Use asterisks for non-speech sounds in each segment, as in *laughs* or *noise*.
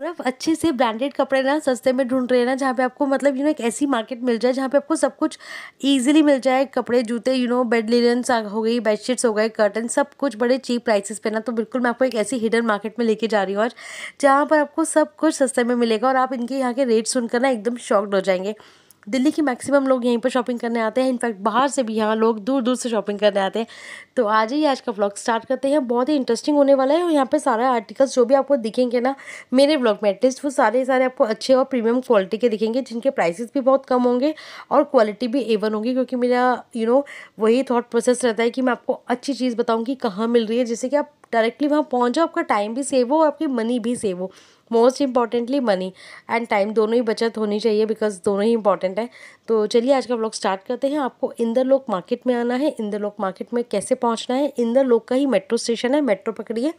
और आप अच्छे से ब्रांडेड कपड़े ना सस्ते में ढूंढ रहे हैं ना जहाँ पे आपको मतलब यू नो एक ऐसी मार्केट मिल जाए जहाँ पे आपको सब कुछ ईजिली मिल जाए कपड़े जूते यू नो बेड लिनन्स हो गई बेडशीट्स हो गए कर्टन सब कुछ बड़े चीप प्राइसेस पे ना तो बिल्कुल मैं आपको एक ऐसी हिडन मार्केट में लेके जा रही हूँ आज जहाँ पर आपको सब कुछ सस्ते में मिलेगा और आप इनके यहाँ के रेट सुनकर ना एकदम शॉक्ड हो जाएंगे दिल्ली की मैक्सिमम लोग यहीं पर शॉपिंग करने आते हैं इनफैक्ट बाहर से भी यहाँ लोग दूर दूर से शॉपिंग करने आते हैं तो आज ही आज का ब्लॉग स्टार्ट करते हैं बहुत ही इंटरेस्टिंग होने वाला है और यहाँ पर सारा आर्टिकल्स जो भी आपको दिखेंगे ना मेरे ब्लॉग में एटलीस्ट वो सारे सारे आपको अच्छे और प्रीमियम क्वालिटी के दिखेंगे जिनके प्राइसेस भी बहुत कम होंगे और क्वालिटी भी एवन होगी क्योंकि मेरा यू you नो know, वही थाट प्रोसेस रहता है कि मैं आपको अच्छी चीज़ बताऊँ कि कहाँ मिल रही है जैसे कि आप डायरेक्टली वहाँ पहुँच जाओ आपका टाइम भी सेव हो आपकी मनी भी सेव हो most importantly money and time दोनों ही बचत होनी चाहिए बिकॉज दोनों ही इंपॉर्टेंट है तो चलिए आज का ब्लॉग स्टार्ट करते हैं आपको इंदर लोक मार्केट में आना है इंदर लोक मार्केट में कैसे पहुंचना है इंदर लोक का ही मेट्रो स्टेशन है मेट्रो पकड़िए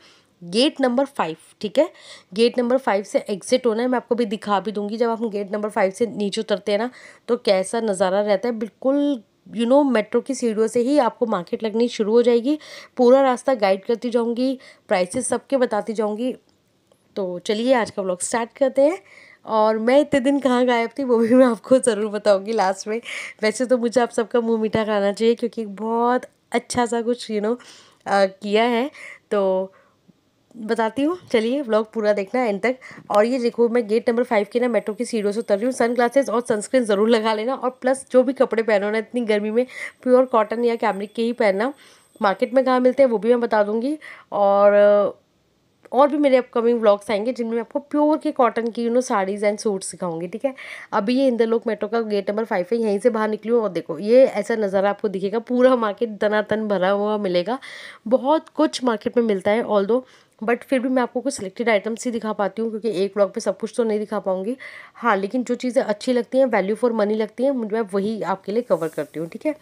गेट नंबर फाइव ठीक है गेट नंबर फाइव से एग्जिट होना है मैं आपको भी दिखा भी दूंगी जब आप गेट नंबर फाइव से नीचे उतरते हैं ना तो कैसा नज़ारा रहता है बिल्कुल यू नो मेट्रो की सीढ़ियों से ही आपको मार्केट लगनी शुरू हो जाएगी पूरा रास्ता गाइड करती जाऊंगी प्राइसेस सबके बताती जाऊंगी तो चलिए आज का ब्लॉग स्टार्ट करते हैं और मैं इतने दिन कहाँ गायब थी वो भी मैं आपको ज़रूर बताऊँगी लास्ट में वैसे तो मुझे आप सबका मुँह मीठा खाना चाहिए क्योंकि बहुत अच्छा सा कुछ यू नो किया है तो बताती हूँ चलिए व्लॉग पूरा देखना एंड तक और ये देखो मैं गेट नंबर फाइव के ना मेट्रो की सीढ़ियों से उतर रही हूँ सन ग्लासेज और सनस्क्रीन ज़रूर लगा लेना और प्लस जो भी कपड़े पहनो ना इतनी गर्मी में प्योर कॉटन या कैमरिक के ही पहनना मार्केट में कहाँ मिलते हैं वो भी मैं बता दूँगी और और भी मेरे अपकमिंग ब्लॉग्स आएंगे जिनमें मैं आपको प्योर के कॉटन की you know saris and suit सिखाऊंगी ठीक है अभी ये इंदर लोक मेट्रो का गेट नंबर फाइव है यहीं से बाहर निकली हूँ और देखो ये ऐसा नज़ारा आपको दिखेगा पूरा मार्केट तनातन भरा हुआ मिलेगा बहुत कुछ मार्केट में मिलता है ऑल बट फिर भी मैं आपको कुछ सिलेक्टेड आइटम्स ही दिखा पाती हूँ क्योंकि एक ब्लॉग पे सब कुछ तो नहीं दिखा पाऊँगी हाँ लेकिन जो चीज़ें अच्छी लगती हैं वैल्यू फॉर मनी लगती हैं मैं वही आपके लिए कवर करती हूँ ठीक है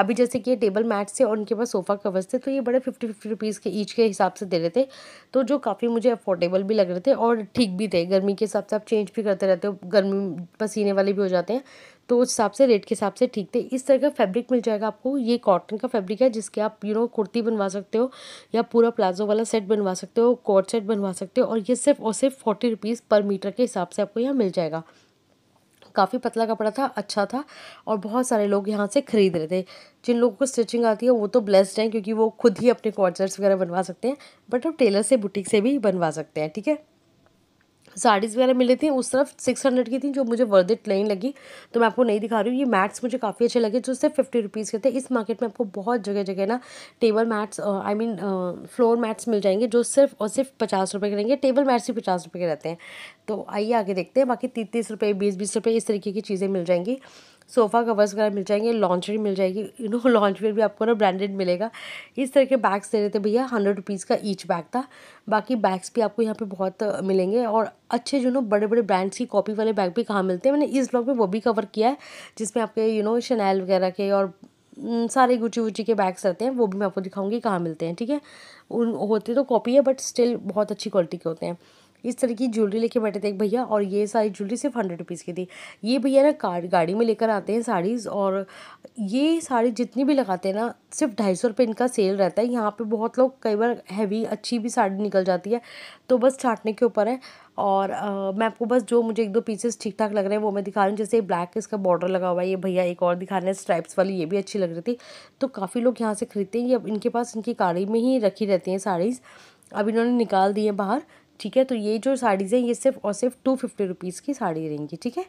अभी जैसे कि ये टेबल मैट से और उनके पास सोफ़ा कवर्स थे तो ये बड़े फिफ्टी फिफ्टी रुपीज़ के ईच के हिसाब से दे रहे थे तो जो काफ़ी मुझे अफोर्डेबल भी लग रहे थे और ठीक भी थे गर्मी के हिसाब से आप चेंज भी करते रहते हो गर्मी पसीने वाले भी हो जाते हैं तो उस हिसाब से रेट के हिसाब से ठीक थे इस तरह का फैब्रिक मिल जाएगा आपको ये कॉटन का फैब्रिक है जिसके आप यू नो कुर्ती बनवा सकते हो या पूरा प्लाजो वाला सेट बनवा सकते हो कोट सेट बनवा सकते हो और ये सिर्फ और सिर्फ फोर्टी रुपीज़ पर मीटर के हिसाब से आपको यहाँ मिल जाएगा काफ़ी पतला कपड़ा था अच्छा था और बहुत सारे लोग यहाँ से ख़रीद रहे थे जिन लोगों को स्टिचिंग आती है वो तो ब्लेस्ड हैं क्योंकि वो खुद ही अपने क्वार्टर्स वगैरह बनवा सकते हैं बट वो टेलर से बुटीक से भी बनवा सकते हैं ठीक है साड़ीज़ वगैरह मिली थी उस तरफ सिक्स हंड्रेड की थी जो मुझे वर्थ नहीं लगी तो मैं आपको नहीं दिखा रही हूँ ये मैट्स मुझे काफ़ी अच्छे लगे जो सिर्फ फिफ्टी रुपीज़ के थे इस मार्केट में आपको बहुत जगह जगह ना table mats I mean floor mats मिल जाएंगे जो सिर्फ और सिर्फ पचास रुपये के रहेंगे टेबल मैट्स भी पचास रुपये के रहते हैं तो आइए आगे देखते हैं बाकी तीस तीस रुपये बीस बीस रुपये इस तरीके की चीज़ें मिल जाएंगी सोफ़ा कवर्स वगैरह मिल जाएंगे लॉन्चरी मिल जाएगी यू नो लॉन्चवेयर भी आपको ना ब्रांडेड मिलेगा इस तरह के बैग्स दे रहे थे भैया हंड्रेड रुपीज़ का ईच बैग था बाकी बैग्स भी आपको यहाँ पे बहुत मिलेंगे और अच्छे जो नो बड़े बड़े ब्रांड्स की कॉपी वाले बैग भी कहाँ मिलते हैं मैंने इस ब्लॉग में वो भी कवर किया है जिसमें आपके यू नो शनैल वगैरह के और सारे गुची वुची के बैग्स रहते हैं वो भी मैं आपको दिखाऊँगी कहाँ मिलते हैं ठीक है उन होते तो कॉपी है बट स्टिल बहुत अच्छी क्वालिटी के होते हैं इस तरह की ज्वेलरी लेके बैठे थे एक भैया और ये सारी ज्वेलरी सिर्फ हंड्रेड रुपीज़ की थी ये भैया ना कार गाड़ी में लेकर आते हैं साड़ीज़ और ये साड़ी जितनी भी लगाते हैं ना सिर्फ ढाई सौ रुपये इनका सेल रहता है यहाँ पर बहुत लोग कई बार हैवी अच्छी भी साड़ी निकल जाती है तो बस छाटने के ऊपर है और आ, मैं आपको बस जो मुझे एक दो पीसेस ठीक ठाक लग रहे हैं वो मैं दिखा रही हूँ जैसे ब्लैक इसका बॉर्डर लगा हुआ है ये भैया एक और दिखा रहे हैं स्ट्राइप्स वाली ये भी अच्छी लग रही थी तो काफ़ी लोग यहाँ से खरीदते हैं ये इनके पास इनकी गाड़ी में ही रखी रहती हैं साड़ीज़ अब इन्होंने निकाल दी है बाहर ठीक है तो ये जो साड़ीज़ हैं ये सिर्फ और सिर्फ टू फिफ्टी रुपीज़ की साड़ी रहेंगी ठीक है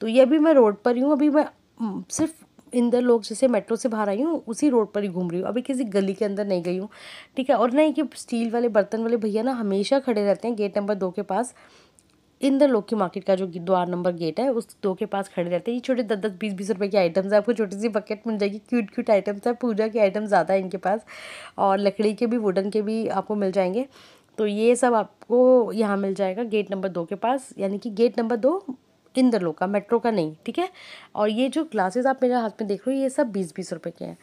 तो ये अभी मैं रोड पर ही हूँ अभी मैं हम्म, सिर्फ इंदर लोग जैसे मेट्रो से बाहर आई हूँ उसी रोड पर ही घूम रही हूँ अभी किसी गली के अंदर नहीं गई हूँ ठीक है और नहीं कि स्टील वाले बर्तन वाले भैया ना हमेशा खड़े रहते हैं गेट नंबर दो के पास इंदर लोग की मार्केट का जो द्वार नंबर गेट है उस दो के पास खड़े रहते हैं ये छोटे दस दस बीस बीस रुपए के आइटम्स हैं आपको छोटी सी बकेट मिल जाएगी क्यूट क्यूट आइटम्स है पूजा के आइटम ज़्यादा है इनके पास और लकड़ी के भी वुडन के भी आपको मिल जाएंगे तो ये सब आपको यहाँ मिल जाएगा गेट नंबर दो के पास यानी कि गेट नंबर दो इंद्रलो का मेट्रो का नहीं ठीक है और ये जो ग्लासेस आप मेरे हाथ में देख रहे हो ये सब बीस बीस रुपए के हैं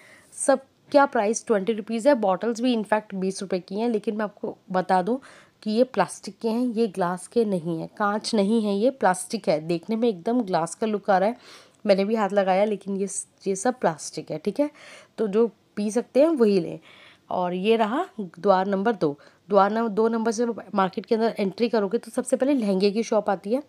सब क्या प्राइस ट्वेंटी रुपीज़ है बॉटल्स भी इनफैक्ट बीस रुपए की हैं लेकिन मैं आपको बता दूं कि ये प्लास्टिक के हैं ये ग्लास के नहीं हैं कांच नहीं है ये प्लास्टिक है देखने में एकदम ग्लास का लुक आ रहा है मैंने भी हाथ लगाया लेकिन ये ये सब प्लास्टिक है ठीक है तो जो पी सकते हैं वही लें और ये रहा द्वार नंबर दो नंबर दो नंबर से मार्केट के अंदर एंट्री करोगे तो सबसे पहले लहंगे की शॉप आती है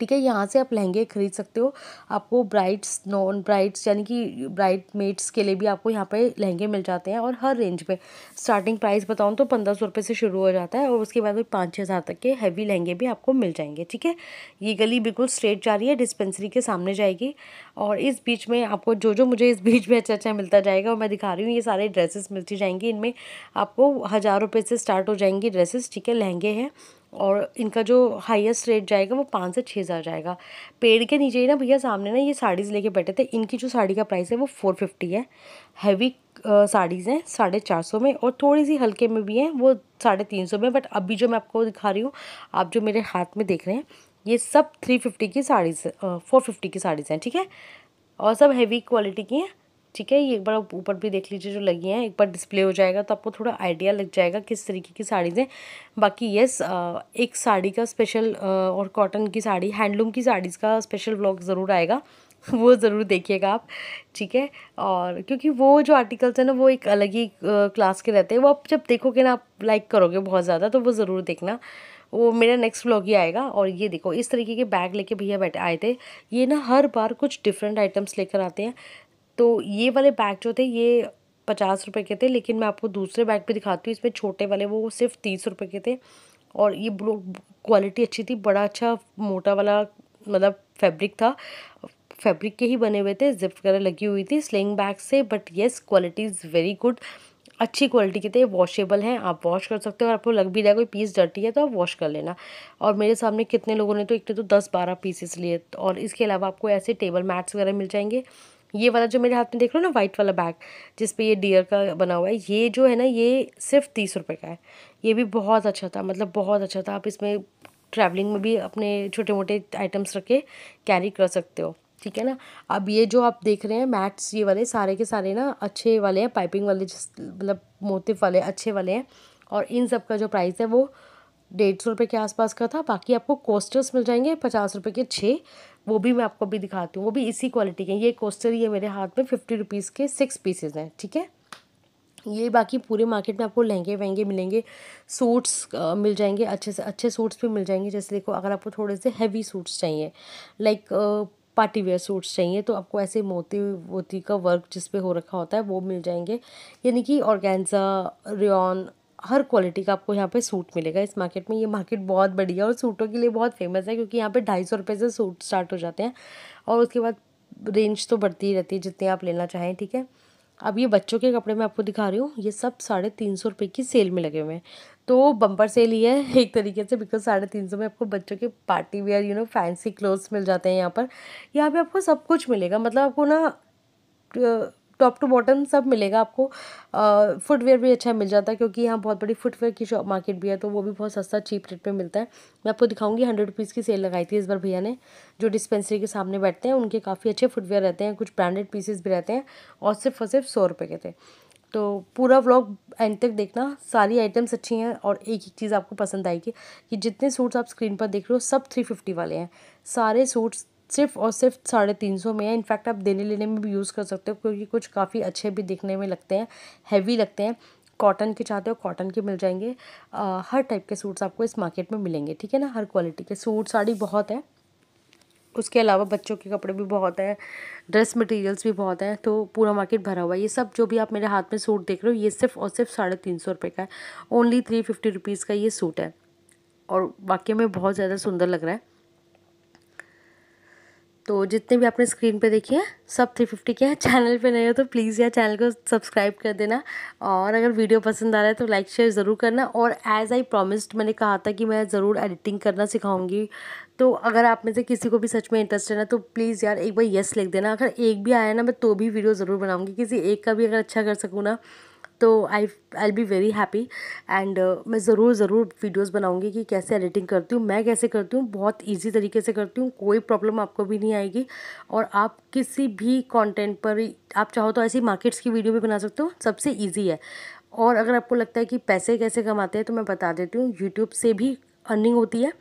ठीक है यहाँ से आप लहंगे खरीद सकते हो आपको ब्राइड्स नॉन ब्राइड्स यानी कि ब्राइड मेड्स के लिए भी आपको यहाँ पे लहंगे मिल जाते हैं और हर रेंज में स्टार्टिंग प्राइस बताऊँ तो पंद्रह सौ रुपये से शुरू हो जाता है और उसके बाद में पाँच छः हज़ार तक के हैवी लहंगे भी आपको मिल जाएंगे ठीक है ये गली बिल्कुल स्ट्रेट जा रही है डिस्पेंसरी के सामने जाएगी और इस बीच में आपको जो जो मुझे इस बीच में अच्छा अच्छा मिलता जाएगा और मैं दिखा रही हूँ ये सारे ड्रेसेस मिलती जाएंगी इनमें आपको हज़ार रुपये से स्टार्ट हो जाएंगी ड्रेसेस ठीक है लहंगे हैं और इनका जो हाईएस्ट रेट जाएगा वो पाँच से छः हज़ार जाएगा पेड़ के नीचे ही ना भैया सामने ना ये साड़ीज़ लेके बैठे थे इनकी जो साड़ी का प्राइस है वो फोर फिफ्टी है हैवी साड़ीज़ हैं साढ़े चार सौ में और थोड़ी सी हल्के में भी हैं वो साढ़े तीन सौ में बट अभी जो मैं आपको दिखा रही हूँ आप जो मेरे हाथ में देख रहे हैं ये सब थ्री फिफ्टी की साड़ीज फोर फिफ्टी की साड़ीज़ हैं ठीक है और सब हैवी क्वालिटी की हैं ठीक है ये एक बार ऊपर भी देख लीजिए जो लगी हैं एक बार डिस्प्ले हो जाएगा तो आपको थोड़ा आइडिया लग जाएगा किस तरीके की साड़ीज़ हैं बाकी यस एक साड़ी का स्पेशल और कॉटन की साड़ी हैंडलूम की साड़ीज़ का स्पेशल ब्लॉग ज़रूर आएगा वो ज़रूर देखिएगा आप ठीक है और क्योंकि वो जो आर्टिकल्स हैं ना वो एक अलग ही क्लास के रहते हैं वो आप जब देखोगे ना आप लाइक करोगे बहुत ज़्यादा तो वो ज़रूर देखना वो मेरा नेक्स्ट व्लॉग ही आएगा और ये देखो इस तरीके के बैग लेके भैया बैठे आए थे ये ना हर बार कुछ डिफरेंट आइटम्स लेकर आते हैं तो ये वाले बैग जो थे ये पचास रुपये के थे लेकिन मैं आपको दूसरे बैग भी दिखाती हूँ इसमें छोटे वाले वो सिर्फ तीस रुपये के थे और ये ब्लू क्वालिटी अच्छी थी बड़ा अच्छा मोटा वाला मतलब फैब्रिक था फैब्रिक के ही बने हुए थे जिप वगैरह लगी हुई थी स्लिंग बैग से but yes quality is very good अच्छी क्वालिटी के थे वॉशेबल हैं आप वॉश कर सकते हो और आपको लग भी रहा है कोई पीस डर्टी है तो आप वॉश कर लेना और मेरे सामने कितने लोगों ने तो एक तो, तो दस बारह पीसेस लिए और इसके अलावा आपको ऐसे टेबल मैट्स वगैरह मिल जाएंगे ये वाला जो मेरे हाथ में देख लो ना वाइट वाला बैग जिस पे ये डियर का बना हुआ है ये जो है ना ये सिर्फ तीस रुपये का है ये भी बहुत अच्छा था मतलब बहुत अच्छा था आप इसमें ट्रैवलिंग में भी अपने छोटे मोटे आइटम्स रख के कैरी कर सकते हो ठीक है ना अब ये जो आप देख रहे हैं मैट्स ये वाले सारे के सारे ना अच्छे वाले हैं पाइपिंग वाले जिस मतलब मोटिफ वाले अच्छे वाले हैं और इन सब का जो प्राइस है वो डेढ़ सौ रुपये के आसपास का था बाकी आपको कोस्टर्स मिल जाएंगे पचास रुपये के छः वो भी मैं आपको अभी दिखाती हूँ वो भी इसी क्वालिटी के ये कोस्टर ये मेरे हाथ में फिफ्टी रुपीज़ के सिक्स पीसेज हैं ठीक है ये बाकी पूरे मार्केट में आपको लहंगे वहंगे मिलेंगे सूट्स मिल जाएंगे अच्छे से अच्छे सूट्स भी मिल जाएंगे जैसे देखो अगर आपको थोड़े से हैवी सूट्स चाहिए लाइक पार्टी वेयर सूट्स चाहिए तो आपको ऐसे मोती वोती का वर्क जिस पे हो रखा होता है वो मिल जाएंगे यानी कि ऑर्गेन्जा रियन हर क्वालिटी का आपको यहाँ पे सूट मिलेगा इस मार्केट में ये मार्केट बहुत बड़ी है और सूटों के लिए बहुत फेमस है क्योंकि यहाँ पे ढाई सौ रुपये से सूट स्टार्ट हो जाते हैं और उसके बाद रेंज तो बढ़ती ही रहती है जितने आप लेना चाहें ठीक है अब ये बच्चों के कपड़े मैं आपको दिखा रही हूँ ये सब साढ़े तीन सौ रुपये की सेल में लगे हुए हैं तो बम्पर सेल ही है *laughs* एक तरीके से बिकॉज साढ़े तीन सौ में आपको बच्चों के party wear you know fancy clothes मिल जाते हैं यहाँ पर यहाँ पे आपको सब कुछ मिलेगा मतलब आपको ना टॉप टू बॉटम सब मिलेगा आपको फुटवेयर भी अच्छा मिल जाता है क्योंकि यहाँ बहुत बड़ी फुटवेयर की शॉप मार्केट भी है तो वो भी बहुत सस्ता चीप रेट पर मिलता है मैं आपको दिखाऊंगी हंड्रेड रुपीज़ की सेल लगाई थी इस बार भैया ने जो डिस्पेंसरी के सामने बैठते हैं उनके काफ़ी अच्छे फुटवेयर रहते हैं कुछ ब्रांडेड पीसेज भी रहते हैं और सिर्फ और सिर्फ सौ रुपये के थे तो पूरा व्लॉग एंड तक देखना सारी आइटम्स अच्छी हैं और एक एक चीज़ आपको पसंद आएगी कि जितने सूट्स आप स्क्रीन पर देख रहे हो सब थ्री फिफ्टी वाले हैं सारे सूट्स सिर्फ और सिर्फ साढ़े तीन सौ में है इनफैक्ट आप देने लेने में भी यूज़ कर सकते हो क्योंकि कुछ काफ़ी अच्छे भी दिखने में लगते हैं हैवी लगते हैं कॉटन के चाहते हो कॉटन के मिल जाएंगे आ, हर टाइप के सूट्स आपको इस मार्केट में मिलेंगे ठीक है ना हर क्वालिटी के सूट साड़ी बहुत है उसके अलावा बच्चों के कपड़े भी बहुत हैं ड्रेस मटेरियल्स भी बहुत हैं तो पूरा मार्केट भरा हुआ है ये सब जो भी आप मेरे हाथ में सूट देख रहे हो ये सिर्फ और सिर्फ साढ़े तीन सौ रुपये का है ओनली थ्री फिफ्टी रुपीज़ का ये सूट है और वाकई में बहुत ज़्यादा सुंदर लग रहा है तो जितने भी आपने स्क्रीन पे देखे हैं सब थ्री फिफ्टी के हैं चैनल *laughs* पे नए हो तो प्लीज़ यार चैनल को सब्सक्राइब कर देना और अगर वीडियो पसंद आ रहा है तो लाइक शेयर ज़रूर करना और एज़ आई प्रोमिस्ड मैंने कहा था कि मैं ज़रूर एडिटिंग करना सिखाऊंगी तो अगर आप में से किसी को भी सच में इंटरेस्ट है ना तो प्लीज़ यार एक बार येस लिख देना अगर एक भी आया ना मैं तो भी वीडियो ज़रूर बनाऊँगी किसी एक का भी अगर अच्छा कर सकूँ ना तो I I be very happy and मैं ज़रूर ज़रूर वीडियोस बनाऊंगी कि कैसे एडिटिंग करती हूँ मैं कैसे करती हूँ बहुत इजी तरीके से करती हूँ कोई प्रॉब्लम आपको भी नहीं आएगी और आप किसी भी कंटेंट पर आप चाहो तो ऐसी मार्केट्स की वीडियो भी बना सकते हो सबसे ईजी है और अगर आपको लगता है कि पैसे कैसे कमाते हैं तो मैं बता देती हूँ यूट्यूब से भी अर्निंग होती है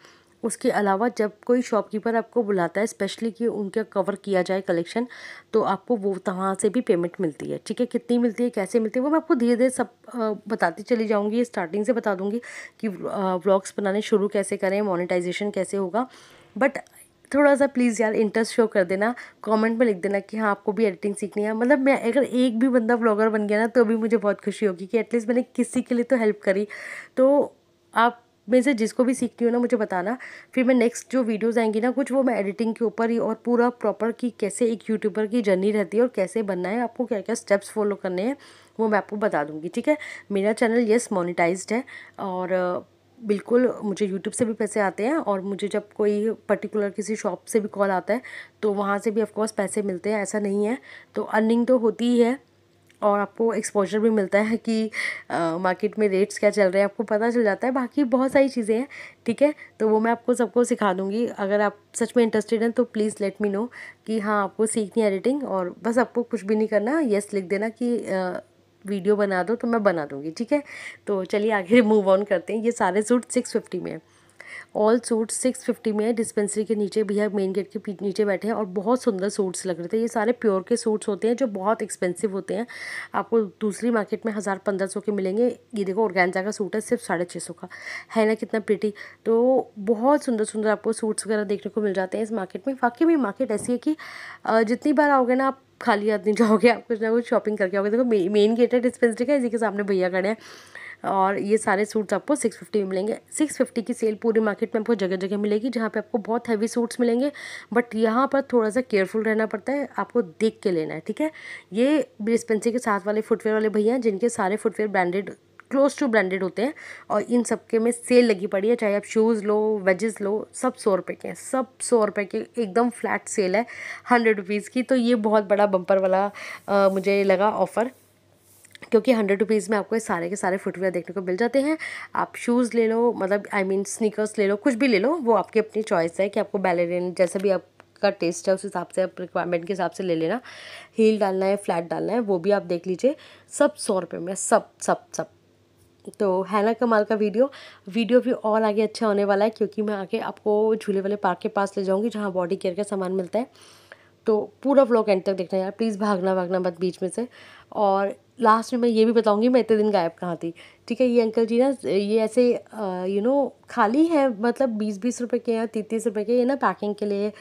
उसके अलावा जब कोई शॉपकीपर आपको बुलाता है स्पेशली कि उनका कवर किया जाए कलेक्शन तो आपको वो वहाँ से भी पेमेंट मिलती है ठीक है कितनी मिलती है कैसे मिलती है वो मैं आपको धीरे धीरे सब बताती चली जाऊँगी स्टार्टिंग से बता दूँगी कि व्लॉग्स बनाने शुरू कैसे करें मोनिटाइजेशन कैसे होगा बट थोड़ा सा प्लीज़ यार इंटरेस्ट शो कर देना कमेंट में लिख देना कि हाँ आपको भी एडिटिंग सीखनी है मतलब मैं अगर एक भी बंदा ब्लॉगर बन गया ना तो भी मुझे बहुत खुशी होगी कि एटलीस्ट मैंने किसी के लिए तो हेल्प करी तो आप में से जिसको भी सीखती हूँ ना मुझे बताना फिर मैं नेक्स्ट जो वीडियोस आएंगी ना कुछ वो मैं एडिटिंग के ऊपर ही और पूरा प्रॉपर कि कैसे एक यूट्यूबर की जर्नी रहती है और कैसे बनना है आपको क्या क्या स्टेप्स फॉलो करने हैं वो मैं आपको बता दूँगी ठीक है मेरा चैनल येस मोनिटाइज है और बिल्कुल मुझे यूट्यूब से भी पैसे आते हैं और मुझे जब कोई पर्टिकुलर किसी शॉप से भी कॉल आता है तो वहाँ से भी ऑफकोर्स पैसे मिलते हैं ऐसा नहीं है तो अर्निंग तो होती ही है और आपको एक्सपोजर भी मिलता है कि मार्केट में रेट्स क्या चल रहे हैं आपको पता चल जाता है बाकी बहुत सारी चीज़ें हैं ठीक है तो वो मैं आपको सबको सिखा दूँगी अगर आप सच में इंटरेस्टेड हैं तो प्लीज़ लेट मी नो कि हाँ आपको सीखनी है एडिटिंग और बस आपको कुछ भी नहीं करना येस लिख देना कि आ, वीडियो बना दो तो मैं बना दूँगी ठीक है तो चलिए आगे मूव *laughs* ऑन करते हैं ये सारे सूट सिक्स फिफ्टी में है ऑल सूट सिक्स फिफ्टी में है डिस्पेंसरी के नीचे भी है मेन गेट के नीचे बैठे हैं और बहुत सुंदर सूट्स लग रहे थे ये सारे प्योर के सूट्स होते हैं जो बहुत एक्सपेंसिव होते हैं आपको दूसरी मार्केट में हज़ार पंद्रह सौ के मिलेंगे ये देखो ऑर्गेन्जा का सूट है सिर्फ साढ़े छः सौ का है ना कितना पिटी तो बहुत सुंदर सुंदर आपको सूट्स वगैरह देखने को मिल जाते हैं इस मार्केट में वाकई में मार्केट ऐसी है कि जितनी बार आओगे ना आप खाली आदमी जाओगे आप कुछ ना कुछ शॉपिंग करके आओगे देखो मेन गेट है डिस्पेंसरी का इसी के सामने भैया खड़े हैं और ये सारे सूट्स आपको सिक्स फिफ्टी में मिलेंगे सिक्स फिफ्टी की सेल पूरी मार्केट में आपको जगह जगह मिलेगी जहाँ पे आपको बहुत हैवी सूट्स मिलेंगे बट यहाँ पर थोड़ा सा केयरफुल रहना पड़ता है आपको देख के लेना है ठीक है ये डिस्पेंसी के साथ वाले फुटवेयर वाले भैया हैं जिनके सारे footwear branded close to branded होते हैं और इन सब के में सेल लगी पड़ी है चाहे आप शूज़ लो वेजेस लो सब सौ रुपये के हैं सब सौ रुपये के एकदम फ्लैट सेल है हंड्रेड रुपीज़ की तो ये बहुत बड़ा बम्पर वाला आ, मुझे लगा ऑफ़र क्योंकि हंड्रेड रुपीज़ में आपको ये सारे के सारे फुटवेयर देखने को मिल जाते हैं आप शूज़ ले लो मतलब आई मीन स्नीकर्स ले लो कुछ भी ले लो वो आपकी अपनी चॉइस है कि आपको बैलेरिन जैसे भी आप का टेस्ट है उस हिसाब से आप रिक्वायरमेंट के हिसाब से ले लेना हील डालना है फ्लैट डालना है वो भी आप देख लीजिए सब सौ रुपये में सब सब सब तो है ना कमाल का वीडियो वीडियो भी और आगे अच्छा होने वाला है क्योंकि मैं आगे आपको झूले वाले पार्क के पास ले जाऊँगी जहाँ बॉडी केयर का सामान मिलता है तो पूरा व्लॉग एंड तक देखना यार प्लीज़ भागना भागना मत बीच में से और लास्ट में मैं ये भी बताऊंगी मैं इतने दिन गायब कहाँ थी ठीक है ये अंकल जी ना ये ऐसे यू नो खाली है मतलब बीस बीस रुपए के या तीस तीस रुपये के ये ना पैकिंग के लिए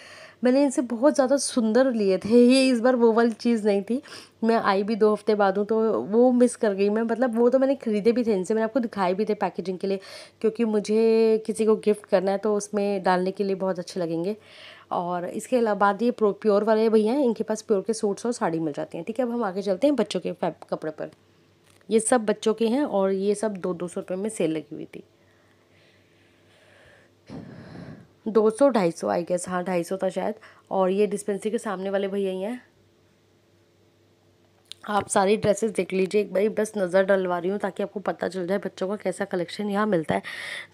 मैंने इनसे बहुत ज़्यादा सुंदर लिए थे *laughs* ये इस बार वो वाली चीज़ नहीं थी मैं आई भी दो हफ्ते बाद हूँ तो वो मिस कर गई मैं मतलब वो तो मैंने ख़रीदे भी थे इनसे मैंने आपको दिखाए भी थे पैकेजिंग के लिए क्योंकि मुझे किसी को गिफ्ट करना है तो उसमें डालने के लिए बहुत अच्छे लगेंगे और इसके बाद ये प्योर वाले भैया हैं इनके पास प्योर के सूट्स और साड़ी मिल जाती हैं ठीक है अब हम आगे चलते हैं बच्चों के कपड़े पर ये सब बच्चों के हैं और ये सब दो दो सौ रुपये में सेल लगी हुई थी दो सौ ढाई सौ आई गेस हाँ ढाई सौ था शायद और ये डिस्पेंसरी के सामने वाले भैया ही हैं आप सारी ड्रेसेस देख लीजिए एक भाई बस नज़र डलवा रही हूँ ताकि आपको पता चल जाए बच्चों का कैसा कलेक्शन यहाँ मिलता है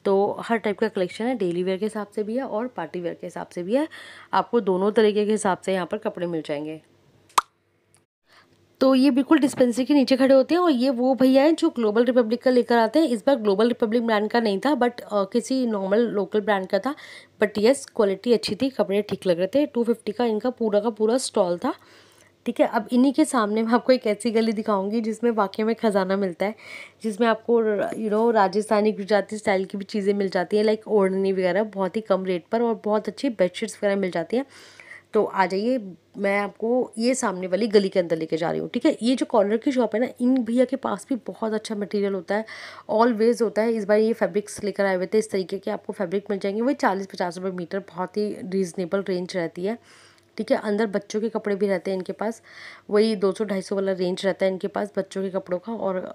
तो हर टाइप का कलेक्शन है डेली वेयर के हिसाब से भी है और पार्टी वेयर के हिसाब से भी है आपको दोनों तरीके के हिसाब से यहाँ पर कपड़े मिल जाएंगे तो ये बिल्कुल डिस्पेंसरी के नीचे खड़े होते हैं और ये वो भैया हैं जो ग्लोबल रिपब्लिक का लेकर आते हैं इस बार ग्लोबल रिपब्लिक ब्रांड का नहीं था बट आ, किसी नॉर्मल लोकल ब्रांड का था बट येस क्वालिटी अच्छी थी कपड़े ठीक लग रहे थे टू फिफ्टी का इनका पूरा का पूरा स्टॉल था ठीक है अब इन्हीं के सामने मैं आपको एक ऐसी गली दिखाऊंगी जिसमें वाकई में ख़जाना मिलता है जिसमें आपको you know Rajasthani Gujarati style की भी चीज़ें मिल जाती हैं लाइक ओढ़नी वगैरह बहुत ही कम रेट पर और बहुत अच्छी बेडशीट्स वगैरह मिल जाती हैं तो आ जाइए मैं आपको ये सामने वाली गली के अंदर लेके जा रही हूँ ठीक है ये जो कॉर्नर की शॉप है ना इन भैया के पास भी बहुत अच्छा मटेरियल होता है ऑलवेज होता है इस बार ये फैब्रिक्स लेकर आए हुए थे इस तरीके के आपको फैब्रिक मिल जाएंगे वही चालीस पचास रुपये मीटर बहुत ही रीज़नेबल रेंज रहती है ठीक है अंदर बच्चों के कपड़े भी रहते हैं इनके पास वही दो सौ ढाई सौ वाला रेंज रहता है इनके पास बच्चों के कपड़ों का और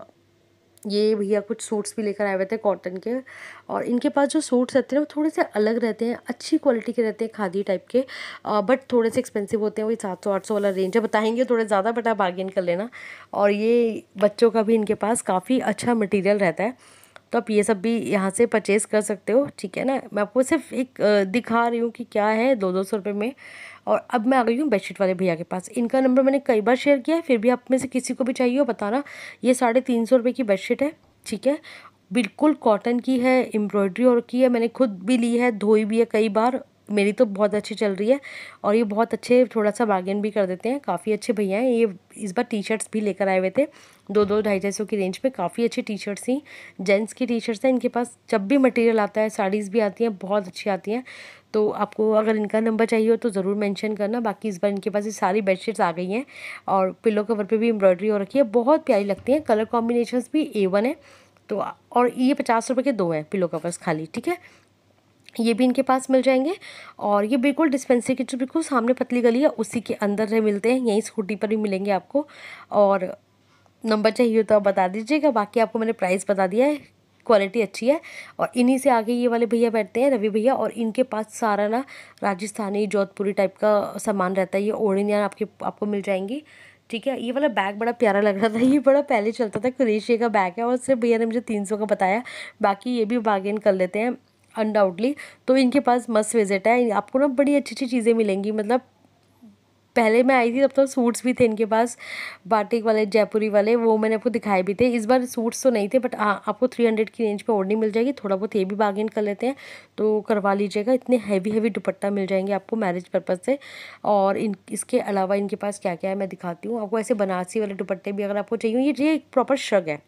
ये भैया कुछ सूट्स भी लेकर आए हुए थे कॉटन के और इनके पास जो सूट्स रहते हैं वो थोड़े से अलग रहते हैं अच्छी क्वालिटी के रहते हैं खादी टाइप के बट थोड़े से एक्सपेंसिव होते हैं वही सात सौ आठ सौ वाला रेंज है बताएंगे थोड़े ज़्यादा बट आप बार्गेन कर लेना और ये बच्चों का भी इनके पास काफ़ी अच्छा मटीरियल रहता है तो आप ये सब भी यहाँ से परचेज़ कर सकते हो ठीक है ना मैं आपको सिर्फ एक दिखा रही हूँ कि क्या है दो दो सौ रुपये में और अब मैं आ गई हूँ बेडशीट वाले भैया के पास इनका नंबर मैंने कई बार शेयर किया है फिर भी आप में से किसी को भी चाहिए हो बताना ये साढ़े तीन सौ रुपये की बेडशीट है ठीक है बिल्कुल कॉटन की है एम्ब्रॉयड्री और की है मैंने खुद भी ली है धोई भी है कई बार मेरी तो बहुत अच्छी चल रही है और ये बहुत अच्छे थोड़ा सा बार्गेन भी कर देते हैं काफ़ी अच्छे भैया हैं ये इस बार टी शर्ट्स भी लेकर आए हुए थे दो दो ढाई ढाई सौ की रेंज में काफ़ी अच्छी टी शर्ट्स थी जेंट्स की टी शर्ट्स हैं इनके पास जब भी मटेरियल आता है साड़ीज़ भी आती हैं बहुत अच्छी आती हैं तो आपको अगर इनका नंबर चाहिए हो तो ज़रूर मेंशन करना बाकी इस बार इनके पास ये सारी बेडशीट्स आ गई हैं और पिलो कवर पे भी एम्ब्रॉयडरी हो रखी है बहुत प्यारी लगती हैं कलर कॉम्बिनेशंस भी ए वन है तो और ये पचास रुपये के दो हैं पिलो कवर्स खाली ठीक है ये भी इनके पास मिल जाएंगे और ये बिल्कुल डिस्पेंसरी के जो बिल्कुल सामने पतली गली है उसी के अंदर है मिलते हैं यहीं स्कूटी पर भी मिलेंगे आपको और नंबर चाहिए हो तो आप बता दीजिएगा बाकी आपको मैंने प्राइस बता दिया है क्वालिटी अच्छी है और इन्हीं से आगे ये वाले भैया बैठते हैं रवि भैया और इनके पास सारा ना राजस्थानी जोधपुरी टाइप का सामान रहता है ये ओढ़नियाँ आपके आपको मिल जाएंगी ठीक है ये वाला बैग बड़ा प्यारा लग रहा था ये बड़ा पहले चलता था क्रेशिया का बैग है और सिर्फ भैया ने मुझे तीन सौ का बताया बाकी ये भी बार्गेन कर लेते हैं अनडाउटली तो इनके पास मस्त विजिट है आपको ना बड़ी अच्छी अच्छी चीज़ें मिलेंगी मतलब पहले मैं आई थी तब तो सूट्स भी थे इनके पास बाटिक वाले जयपुरी वाले वो मैंने आपको दिखाए भी थे इस बार सूट्स तो नहीं थे बट आ, हाँ, आपको थ्री हंड्रेड की रेंज और ओढ़नी मिल जाएगी थोड़ा बहुत ये भी बार्गेन कर लेते हैं तो करवा लीजिएगा इतने हैवी हैवी दुपट्टा मिल जाएंगे आपको मैरिज पर्पज़ से और इन इसके अलावा इनके पास क्या क्या है मैं दिखाती हूँ आपको ऐसे बनारसी वाले दुपट्टे भी अगर आपको चाहिए ये ये एक प्रॉपर श्रग है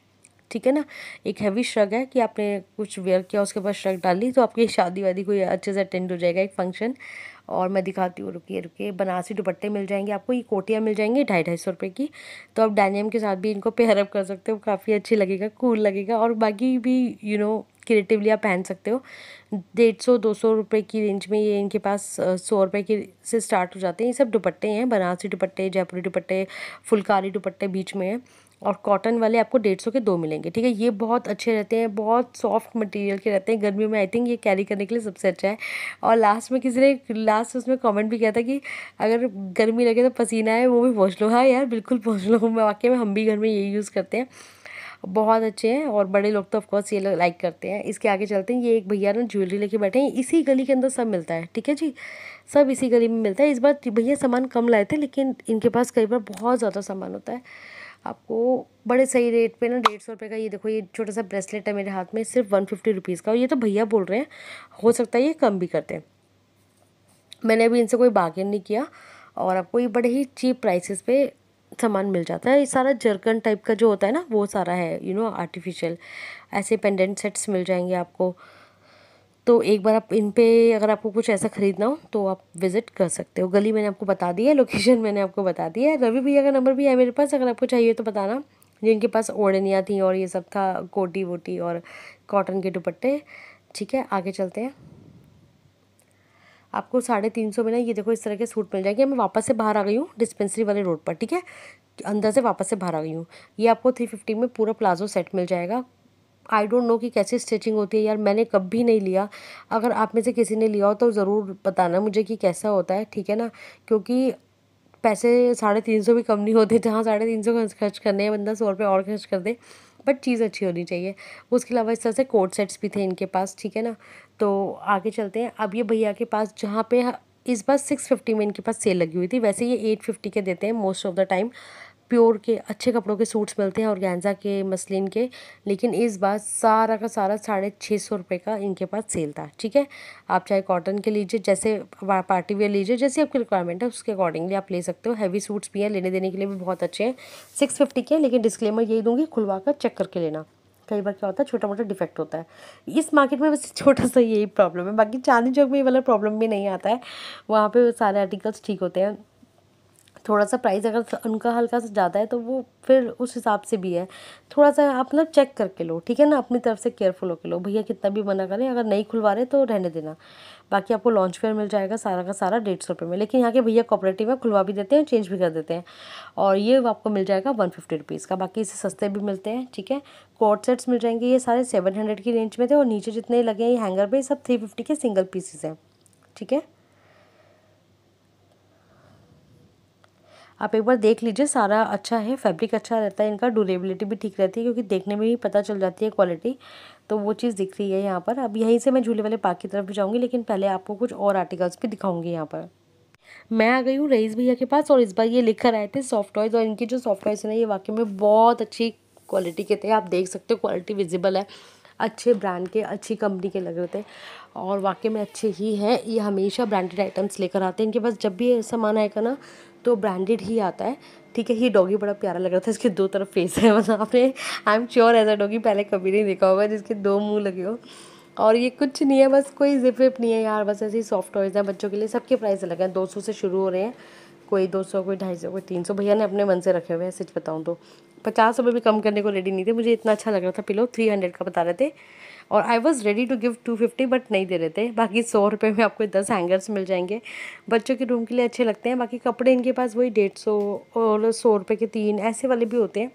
ठीक है ना एक हैवी श्रग है कि आपने कुछ वेयर किया उसके बाद श्रग डाली तो आपकी शादी वादी कोई अच्छे से अटेंड हो जाएगा एक फंक्शन और मैं दिखाती हूँ रुकिए रुकिए बनारसी दुपट्टे मिल जाएंगे आपको ये कोटियाँ मिल जाएंगी ढाई ढाई सौ रुपये की तो आप डैनियम के साथ भी इनको पेयरअप कर सकते हो काफ़ी अच्छी लगेगा कूल लगेगा और बाकी भी यू नो क्रिएटिवली आप पहन सकते हो डेढ़ सौ दो सौ रुपये की रेंज में ये इनके पास सौ रुपये की से स्टार्ट हो जाते हैं ये सब दुपट्टे हैं बनारसी दुपट्टे जयपुरी दुपट्टे फुलकारी दुपट्टे बीच में हैं और कॉटन वाले आपको डेढ़ सौ के दो मिलेंगे ठीक है ये बहुत अच्छे रहते हैं बहुत सॉफ्ट मटेरियल के रहते हैं गर्मी में आई थिंक ये कैरी करने के लिए सबसे अच्छा है और लास्ट में किसी ने लास्ट उसमें कमेंट भी किया था कि अगर गर्मी लगे तो पसीना है वो भी पहुँच लो हाँ यार बिल्कुल पहुँच लो मैं वाकई में हम भी घर में ये यूज़ करते हैं बहुत अच्छे हैं और बड़े लोग तो ऑफकोर्स ये लाइक करते हैं इसके आगे चलते हैं ये एक भैया ना ज्वेलरी लेके बैठे हैं इसी गली के अंदर सब मिलता है ठीक है जी सब इसी गली में मिलता है इस बार भैया सामान कम लाए थे लेकिन इनके पास कई बार बहुत ज़्यादा सामान होता है आपको बड़े सही रेट पे ना डेढ़ सौ रुपये का ये देखो ये छोटा सा ब्रेसलेट है मेरे हाथ में सिर्फ वन फिफ्टी रुपीज़ का और ये तो भैया बोल रहे हैं हो सकता है ये कम भी करते हैं मैंने अभी इनसे कोई बार्गेन नहीं किया और आपको ये बड़े ही चीप प्राइसेस पे सामान मिल जाता है ये सारा जर्कन टाइप का जो होता है ना वो सारा है यू नो आर्टिफिशियल ऐसे पेंडेंट सेट्स मिल जाएंगे आपको तो एक बार आप इन पर अगर आपको कुछ ऐसा ख़रीदना हो तो आप विज़िट कर सकते हो गली मैंने आपको बता दी है लोकेशन मैंने आपको बता दी है रवि भैया का नंबर भी है मेरे पास अगर आपको चाहिए तो बताना जिनके पास ओढ़निया थी और ये सब था कोटी वोटी और कॉटन के दुपट्टे ठीक है आगे चलते हैं आपको साढ़े तीन सौ में ना ये देखो इस तरह के सूट मिल जाएंगे मैं वापस से बाहर आ गई हूँ डिस्पेंसरी वाले रोड पर ठीक है अंदर से वापस से बाहर आ गई हूँ ये आपको थ्री फिफ्टी में पूरा प्लाजो सेट मिल जाएगा आई डोंट नो कि कैसे स्टिचिंग होती है यार मैंने कभी नहीं लिया अगर आप में से किसी ने लिया हो तो ज़रूर बताना मुझे कि कैसा होता है ठीक है ना क्योंकि पैसे साढ़े तीन सौ भी कम नहीं होते जहाँ साढ़े तीन सौ खर्च करने हैं बंदा सौ रुपये और खर्च कर दे बट चीज़ अच्छी होनी चाहिए उसके अलावा इस तरह से कोट सेट्स भी थे इनके पास ठीक है ना तो आगे चलते हैं अब ये भैया के पास जहाँ पे इस बार सिक्स फिफ्टी में इनके पास सेल लगी हुई थी वैसे ये एट फिफ्टी के देते हैं most of the time pure के अच्छे कपड़ों के सूट्स मिलते हैं और ऑर्गेन्जा के मसलिन के लेकिन इस बार सारा का सारा साढ़े छः सौ रुपये का इनके पास सेल था ठीक है आप चाहे कॉटन के लीजिए जैसे पार्टी वेयर लीजिए जैसी आपकी रिक्वायरमेंट है उसके अकॉर्डिंगली आप ले सकते हो हैवी सूट्स भी हैं लेने देने के लिए भी बहुत अच्छे हैं सिक्स फिफ्टी के लेकिन डिस्क्लेमर यही दूंगी खुलवा कर चेक करके लेना कई बार क्या होता है छोटा मोटा डिफेक्ट होता है इस मार्केट में बस छोटा सा यही प्रॉब्लम है बाकी चांदी चौक में ये वाला प्रॉब्लम भी नहीं आता है वहाँ पे सारे आर्टिकल्स ठीक होते हैं थोड़ा सा प्राइस अगर उनका हल्का सा ज़्यादा है तो वो फिर उस हिसाब से भी है थोड़ा सा आप ना चेक करके लो ठीक है ना अपनी तरफ से केयरफुल होकर लो भैया कितना भी मना करें अगर नहीं खुलवा रहे तो रहने देना बाकी आपको लॉन्च फेयर मिल जाएगा सारा का सारा डेढ़ सौ रुपये में लेकिन यहाँ के भैया कॉपरेटिव में खुलवा भी देते हैं चेंज भी कर देते हैं और ये आपको मिल जाएगा वन फिफ्टी का बाकी इससे सस्ते भी मिलते हैं ठीक है कॉर्ड सेट्स मिल जाएंगे ये सारे सेवन हंड्रेड की रेंज में थे और नीचे जितने लगे हैं ये हैंगर पर सब थ्री फिफ्टी के सिंगल पीसेज हैं ठीक है आप एक बार देख लीजिए सारा अच्छा है फैब्रिक अच्छा रहता है इनका ड्यूरेबिलिटी भी ठीक रहती है क्योंकि देखने में ही पता चल जाती है क्वालिटी तो वो चीज़ दिख रही है यहाँ पर अब यहीं से मैं झूले वाले पार्क की तरफ भी जाऊँगी लेकिन पहले आपको कुछ और आर्टिकल्स भी दिखाऊँगी यहाँ पर मैं आ गई हूँ रईस भैया के पास और इस बार ये लेकर आए थे सॉफ्ट टॉयज़ और इनकी जो सॉफ्ट टॉयज़ हैं ये वाकई में बहुत अच्छी क्वालिटी के थे आप देख सकते हो क्वालिटी विजिबल है अच्छे ब्रांड के अच्छी कंपनी के लग रहे थे और वाकई में अच्छे ही हैं ये हमेशा ब्रांडेड आइटम्स लेकर आते हैं इनके पास जब भी सामान आएगा ना तो ब्रांडेड ही आता है ठीक है ये डॉगी बड़ा प्यारा लग रहा था इसके दो तरफ फेस है मतलब आपने I am sure as a doggy पहले कभी नहीं देखा होगा जिसके दो मुंह लगे हो और ये कुछ नहीं है बस कोई जिप विप नहीं है यार बस ऐसे ही सॉफ्ट टॉयज़ हैं बच्चों के लिए सबके प्राइस अलग हैं दो सौ से शुरू हो रहे हैं कोई दो सौ कोई ढाई सौ कोई तीन सौ भैया ने अपने मन से रखे हुए हैं सच बताऊँ तो पचास रुपये भी कम करने को रेडी नहीं थे मुझे इतना अच्छा लग रहा था पिलो थ्री हंड्रेड का बता रहे थे और I was ready to give two fifty but नहीं दे रहे थे बाकी सौ रुपये में आपको दस हैंगर्स मिल जाएंगे बच्चों के रूम के लिए अच्छे लगते हैं बाकी कपड़े इनके पास वही डेढ़ सौ और सौ रुपये के तीन ऐसे वाले भी होते हैं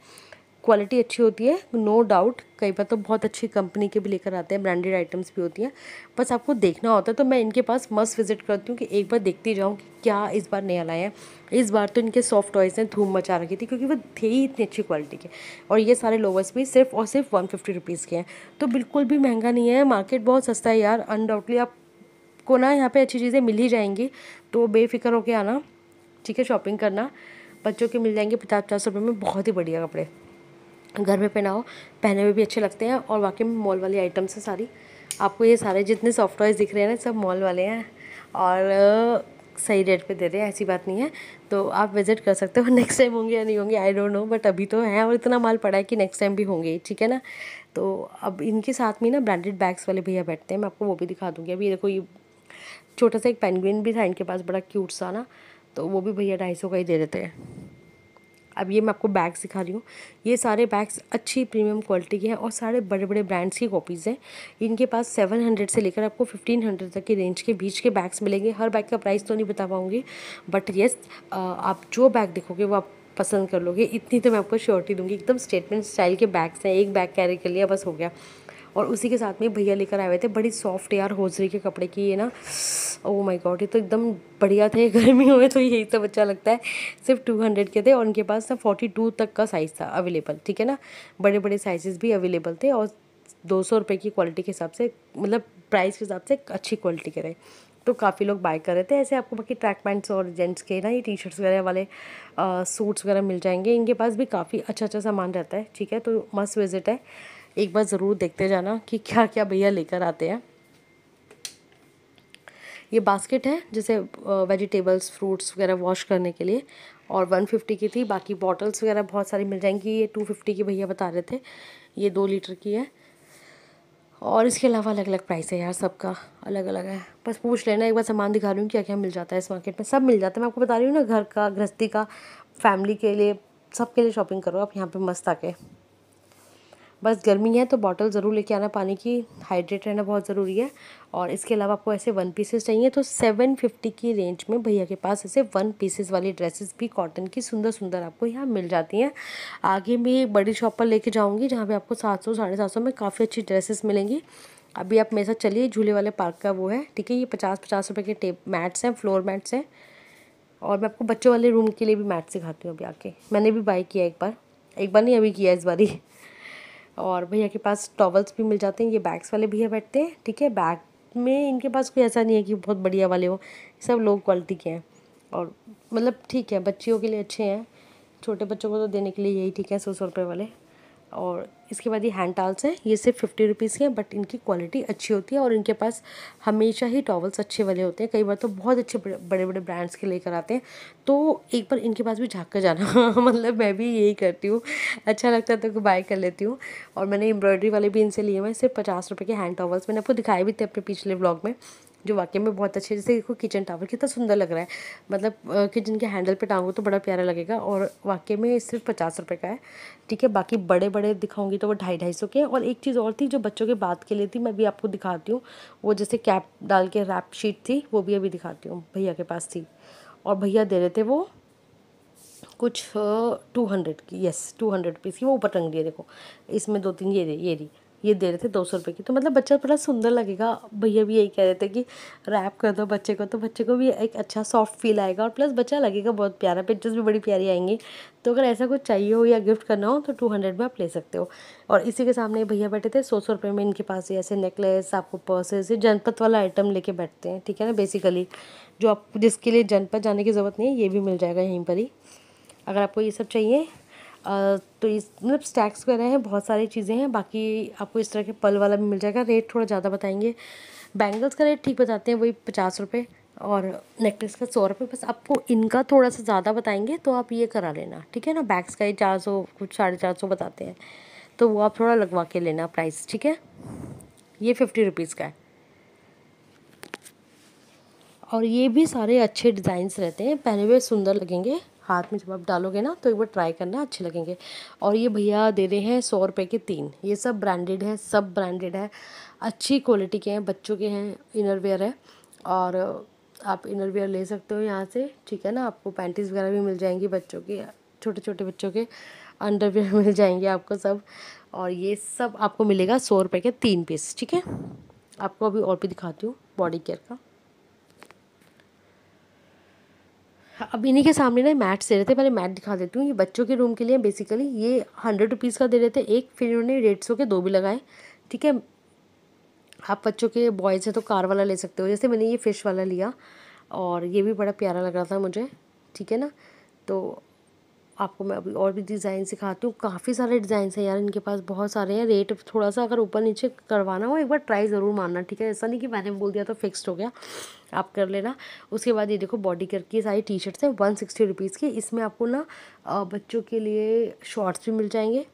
क्वालिटी अच्छी होती है नो डाउट कई बार तो बहुत अच्छी कंपनी के भी लेकर आते हैं ब्रांडेड आइटम्स भी होती हैं बस आपको देखना होता है तो मैं इनके पास मस्त विजिट करती हूँ कि एक बार देखती जाऊँ कि क्या इस बार नया लाया है इस बार तो इनके सॉफ्ट टॉयज़ ने धूम मचा रखी थी क्योंकि वो थे ही इतनी अच्छी क्वालिटी के और ये सारे लोवर्स भी सिर्फ और सिर्फ वन फिफ्टी रुपीज़ के हैं तो बिल्कुल भी महंगा नहीं है मार्केट बहुत सस्ता है यार अनडाउटली आपको ना यहाँ पर अच्छी चीज़ें मिल ही जाएंगी तो बेफिक्र होकर आना ठीक है शॉपिंग करना बच्चों के मिल जाएंगे पचास पचास रुपये में बहुत ही बढ़िया कपड़े घर में पहनाओ पहने में भी अच्छे लगते हैं और वाकई मॉल वाली आइटम्स हैं सारी आपको ये सारे जितने सॉफ्ट टॉयज़ दिख रहे हैं ना सब मॉल वाले हैं और सही रेट पे दे रहे हैं ऐसी बात नहीं है तो आप विज़िट कर सकते हो नेक्स्ट *laughs* टाइम होंगे या नहीं होंगे आई डोंट नो बट अभी तो हैं और इतना माल पड़ा है कि नेक्स्ट टाइम भी होंगे ठीक है ना तो अब इनके साथ में ना ब्रांडेड बैग्स वाले भैया बैठते हैं मैं आपको वो भी दिखा दूँगी अभी देखो ये छोटा सा एक पेनग्विन भी था इनके पास बड़ा क्यूट सा ना तो वो भी भैया ढाई सौ का ही दे देते हैं अब ये मैं आपको बैग्स दिखा रही हूँ ये सारे बैग्स अच्छी प्रीमियम क्वालिटी के हैं और सारे बड़े बड़े ब्रांड्स की कॉपीज़ हैं इनके पास सेवन हंड्रेड से लेकर आपको फिफ्टीन हंड्रेड तक के रेंज के बीच के बैग्स मिलेंगे हर बैग का प्राइस तो नहीं बता पाऊँगी बट येस आप जो बैग देखोगे वो आप पसंद कर लोगे इतनी तो मैं आपको श्योरिटी दूंगी एकदम स्टेटमेंट स्टाइल के बैग्स हैं एक बैग कैरी कर लिया बस हो गया और उसी के साथ में भैया लेकर आए हुए थे बड़ी सॉफ्ट यार होजरी के कपड़े की ये ना ओ माय गॉड ये तो एकदम बढ़िया थे *laughs* गर्मी में तो यही सब अच्छा लगता है सिर्फ टू हंड्रेड के थे और उनके पास ना फोर्टी टू तक का साइज़ था अवेलेबल ठीक है ना बड़े बड़े साइजेस भी अवेलेबल थे और दो सौ रुपये की क्वालिटी के हिसाब से मतलब प्राइस के हिसाब से अच्छी क्वालिटी के रहे तो काफ़ी लोग बाय कर रहे थे ऐसे आपको बाकी ट्रैक पैंट्स और जेंट्स के ना ये टी शर्ट्स वगैरह वाले सूट्स वगैरह मिल जाएंगे इनके पास भी काफ़ी अच्छा अच्छा सामान रहता है ठीक है तो मस्त विजिट है एक बार ज़रूर देखते जाना कि क्या क्या भैया लेकर आते हैं ये बास्केट है जिसे वेजिटेबल्स फ्रूट्स वगैरह वॉश करने के लिए और 150 की थी बाकी बॉटल्स वगैरह बहुत सारी मिल जाएंगी ये 250 की भैया बता रहे थे ये दो लीटर की है और इसके अलावा अलग अलग प्राइस है यार सबका अलग अलग है बस पूछ लेना एक बार सामान दिखा रही हूँ क्या क्या मिल जाता है इस मार्केट में सब मिल जाता है मैं आपको बता रही हूँ ना घर का गृहस्थी का फैमिली के लिए सब के लिए शॉपिंग करो आप यहाँ पर मस्त आके बस गर्मी है तो बॉटल ज़रूर लेके आना पानी की हाइड्रेट रहना बहुत ज़रूरी है और इसके अलावा आपको ऐसे वन पीसेस चाहिए तो सेवन फिफ्टी की रेंज में भैया के पास ऐसे वन पीसेस वाली ड्रेसेस भी कॉटन की सुंदर सुंदर आपको यहाँ मिल जाती हैं आगे भी एक बड़ी शॉप पर लेके जाऊँगी जहाँ पर आपको सात सौ साढ़े सात सौ में काफ़ी अच्छी ड्रेसेस मिलेंगी अभी आप मेरे साथ चलिए झूले वाले पार्क का वो है ठीक है ये पचास पचास रुपये के टेप मैट्स हैं फ्लोर मैट्स हैं और मैं आपको बच्चों वाले रूम के लिए भी मैट सिखाती हूँ अभी आके मैंने भी बाई किया एक बार एक बार नहीं अभी किया इस बार ही और भैया के पास टॉवल्स भी मिल जाते हैं ये बैग्स वाले भैया बैठते हैं ठीक है बैग में इनके पास कोई ऐसा नहीं है कि बहुत बढ़िया वाले हो सब लो क्वालिटी के हैं और मतलब ठीक है बच्चियों के लिए अच्छे हैं छोटे बच्चों को तो देने के लिए यही ठीक है सौ सौ रुपये वाले और इसके बाद ये हैंड टॉल्स हैं ये सिर्फ फिफ्टी रुपीज़ के हैं बट इनकी क्वालिटी अच्छी होती है और इनके पास हमेशा ही टॉवल्स अच्छे वाले होते हैं कई बार तो बहुत अच्छे बड़े बड़े ब्रांड्स के लेकर आते हैं तो एक बार इनके पास भी झाँक कर जाना *laughs* मतलब मैं भी यही करती हूँ अच्छा लगता है तो बाय कर लेती हूँ और मैंने एम्ब्रॉयडरी वाले भी इनसे लिए हुए हैं सिर्फ पचास रुपये के हैंड टॉवल्स मैंने आपको दिखाए भी थे अपने पिछले ब्लॉग में जो वाकई में बहुत अच्छे जैसे देखो किचन टावर कितना सुंदर लग रहा है मतलब किचन के हैंडल पे टांगो तो बड़ा प्यारा लगेगा और वाकई में सिर्फ पचास रुपये का है ठीक है बाकी बड़े बड़े दिखाऊंगी तो वो ढाई ढाई सौ के और एक चीज़ और थी जो बच्चों के बात के लिए थी मैं भी आपको दिखाती हूँ वो जैसे कैप डाल के रैप शीट थी वो भी अभी दिखाती हूँ भैया के पास थी और भैया दे रहे थे वो कुछ टू हंड्रेड की यस टू हंड्रेड पीस की वो ऊपर टंग दिए देखो इसमें दो तीन ये ये रही ये दे रहे थे दो सौ रुपये की तो मतलब बच्चा बड़ा सुंदर लगेगा भैया भी यही कह रहे थे कि रैप कर दो बच्चे को तो बच्चे को भी एक अच्छा सॉफ्ट फील आएगा और प्लस बच्चा लगेगा बहुत प्यारा पिक्चर्स भी बड़ी प्यारी आएंगी तो अगर ऐसा कुछ चाहिए हो या गिफ्ट करना हो तो टू हंड्रेड में आप ले सकते हो और इसी के सामने भैया बैठे थे सौ सौ रुपये में इनके पास ऐसे नेकलेस आपको पर्सेस ये जनपद वाला आइटम लेके बैठते हैं ठीक है ना बेसिकली जो आप जिसके लिए जनपद जाने की ज़रूरत नहीं है ये भी मिल जाएगा यहीं पर ही अगर आपको ये सब चाहिए तो इस मतलब स्टैक्स वगैरह हैं बहुत सारी चीज़ें हैं बाकी आपको इस तरह के पल वाला भी मिल जाएगा रेट थोड़ा ज़्यादा बताएंगे बैंगल्स का रेट ठीक बताते हैं वही पचास रुपये और नेकलेस का सौ रुपये बस आपको इनका थोड़ा सा ज़्यादा बताएंगे तो आप ये करा लेना ठीक है ना बैग्स का ये चार सौ कुछ साढ़े चार सौ बताते हैं तो वो आप थोड़ा लगवा के लेना प्राइस ठीक है ये फिफ्टी रुपीज़ का है और ये भी सारे अच्छे डिज़ाइंस रहते हैं पहने हुए सुंदर लगेंगे हाथ में जब आप डालोगे ना तो एक बार ट्राई करना अच्छे लगेंगे और ये भैया दे रहे हैं सौ रुपये के तीन ये सब ब्रांडेड है सब ब्रांडेड है अच्छी क्वालिटी के हैं बच्चों के हैं इनरवेयर है और आप इनरवेयर ले सकते हो यहाँ से ठीक है ना आपको पैंटीज़ वगैरह भी मिल जाएंगी बच्चों के छोटे छोटे बच्चों के अंडरवेयर *laughs* मिल जाएंगे आपको सब और ये सब आपको मिलेगा सौ रुपये के तीन पीस ठीक है आपको अभी और भी दिखाती हूँ बॉडी केयर का हाँ, अब इन्हीं के सामने ना मैट दे रहे थे पहले मैट दिखा देती हूँ ये बच्चों के रूम के लिए बेसिकली ये हंड्रेड रुपीज़ का दे रहे थे एक फिर इन्होंने डेढ़ सौ के दो भी लगाए ठीक है आप बच्चों के बॉयज़ हैं तो कार वाला ले सकते हो जैसे मैंने ये फ़िश वाला लिया और ये भी बड़ा प्यारा लग रहा था मुझे ठीक है ना तो आपको मैं अभी और भी डिज़ाइन सिखाती हूँ काफ़ी सारे डिज़ाइन हैं यार इनके पास बहुत सारे हैं रेट थोड़ा सा अगर ऊपर नीचे करवाना हो एक बार ट्राई ज़रूर मानना ठीक है ऐसा नहीं कि मैंने बोल दिया तो फिक्स्ड हो गया आप कर लेना उसके बाद ये देखो बॉडी कर की सारी टी शर्ट्स हैं वन सिक्सटी रुपीज़ की इसमें आपको ना बच्चों के लिए शॉर्ट्स भी मिल जाएंगे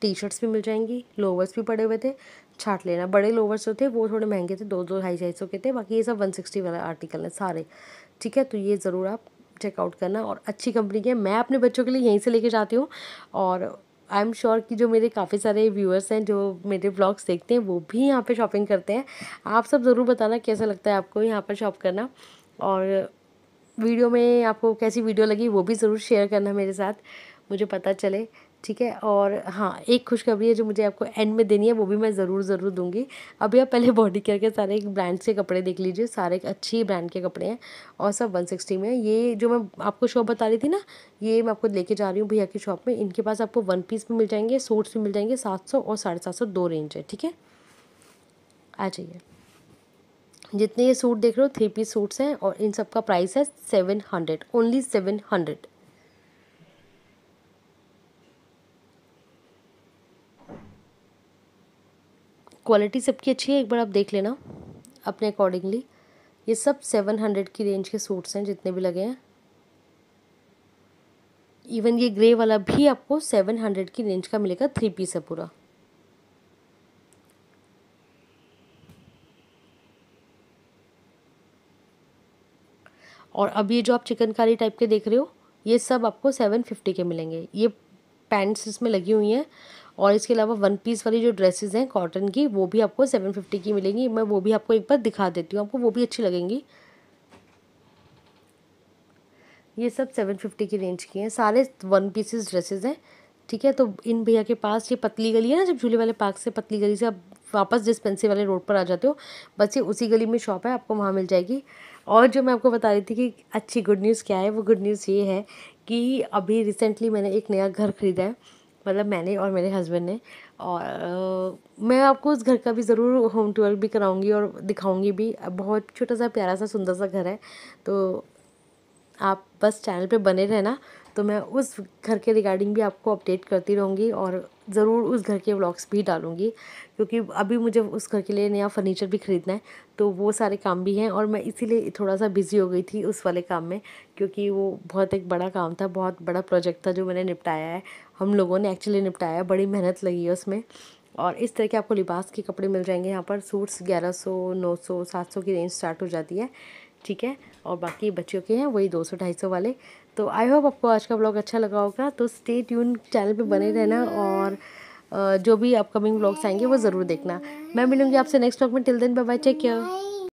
टी शर्ट्स भी मिल जाएंगी लोवर्स भी पड़े हुए थे छाट लेना बड़े लोवर्स जो थे वो थोड़े महंगे थे दो दो ढाई ढाई सौ के थे बाकी ये सब वन सिक्सटी वाला आर्टिकल हैं सारे ठीक है तो ये ज़रूर आप चेकआउट करना और अच्छी कंपनी की है मैं अपने बच्चों के लिए यहीं से लेके जाती हूँ और आई एम श्योर कि जो मेरे काफ़ी सारे व्यूअर्स हैं जो मेरे ब्लॉग्स देखते हैं वो भी यहाँ पे शॉपिंग करते हैं आप सब ज़रूर बताना कैसा लगता है आपको यहाँ पर शॉप करना और वीडियो में आपको कैसी वीडियो लगी वो भी ज़रूर शेयर करना मेरे साथ मुझे पता चले ठीक है और हाँ एक खुशखबरी है जो मुझे आपको एंड में देनी है वो भी मैं ज़रूर ज़रूर दूंगी अभी आप पहले बॉडी केयर के सारे एक ब्रांड्स के कपड़े देख लीजिए सारे एक अच्छी ब्रांड के कपड़े हैं और सब वन सिक्सटी में ये जो मैं आपको शॉप बता रही थी ना ये मैं आपको लेके जा रही हूँ भैया की शॉप में इनके पास आपको वन पीस भी मिल जाएंगे सूट्स भी मिल जाएंगे सात सौ और साढ़े सात सौ दो रेंज है ठीक है आ जाइए जितने ये सूट देख रहे हो थ्री पीस सूट्स हैं और इन सब का प्राइस है seven hundred only seven hundred quality सबकी अच्छी है एक बार आप देख लेना अपने अकॉर्डिंगली ये सब सेवन हंड्रेड की रेंज के सूट्स हैं जितने भी लगे हैं इवन ये ग्रे वाला भी आपको सेवन हंड्रेड की रेंज का मिलेगा थ्री पीस है पूरा और अब ये जो आप चिकनकारी टाइप के देख रहे हो ये सब आपको सेवन फिफ्टी के मिलेंगे ये पैंट्स इसमें लगी हुई हैं और इसके अलावा वन पीस वाली जो ड्रेसेस हैं कॉटन की वो भी आपको सेवन फिफ्टी की मिलेंगी मैं वो भी आपको एक बार दिखा देती हूँ आपको वो भी अच्छी लगेंगी ये सब सेवन फिफ्टी की रेंज की हैं सारे वन पीसेस ड्रेसेस हैं ठीक है तो इन भैया के पास ये पतली गली है ना जब झूले वाले पार्क से पतली गली से आप वापस डिस्पेंसरी वाले रोड पर आ जाते हो बस ये उसी गली में शॉप है आपको वहाँ मिल जाएगी और जो मैं आपको बता रही थी कि अच्छी गुड न्यूज़ क्या है वो गुड न्यूज़ ये है कि अभी रिसेंटली मैंने एक नया घर खरीदा है मतलब मैंने और मेरे हस्बैंड ने और मैं आपको उस घर का भी ज़रूर होम टूर भी कराऊंगी और दिखाऊंगी भी बहुत छोटा सा प्यारा सा सुंदर सा घर है तो आप बस चैनल पे बने रहना तो मैं उस घर के रिगार्डिंग भी आपको अपडेट करती रहूँगी और ज़रूर उस घर के ब्लॉग्स भी डालूँगी क्योंकि अभी मुझे उस घर के लिए नया फर्नीचर भी ख़रीदना है तो वो सारे काम भी हैं और मैं इसीलिए थोड़ा सा बिज़ी हो गई थी उस वाले काम में क्योंकि वो बहुत एक बड़ा काम था बहुत बड़ा प्रोजेक्ट था जो मैंने निपटाया है हम लोगों ने एक्चुअली निपटाया है बड़ी मेहनत लगी है उसमें और इस तरह के आपको लिबास के कपड़े मिल जाएंगे यहाँ पर सूट्स ग्यारह सौ नौ सौ सात सौ की रेंज स्टार्ट हो जाती है ठीक है और बाकी बच्चियों के हैं वही दो सौ ढाई सौ वाले तो आई होप आपको आज का ब्लॉग अच्छा लगा होगा तो स्टे ट्यून चैनल पे बने रहना और जो भी अपकमिंग ब्लॉग्स आएंगे वो ज़रूर देखना मैं मिलूँगी आपसे नेक्स्ट ब्लॉग में till then bye bye check care